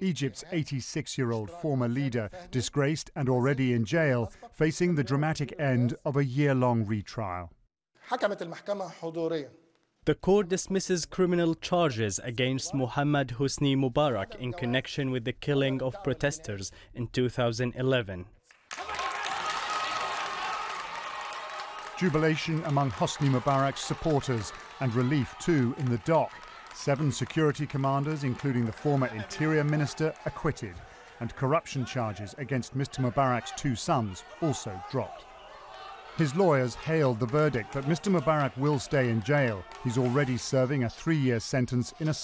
Egypt's 86 year old former leader, disgraced and already in jail, facing the dramatic end of a year long retrial. The court dismisses criminal charges against Mohammad Hosni Mubarak in connection with the killing of protesters in 2011. Jubilation among Hosni Mubarak's supporters and relief too in the dock Seven security commanders, including the former Interior Minister, acquitted, and corruption charges against Mr. Mubarak's two sons also dropped. His lawyers hailed the verdict, but Mr. Mubarak will stay in jail. He's already serving a three year sentence in a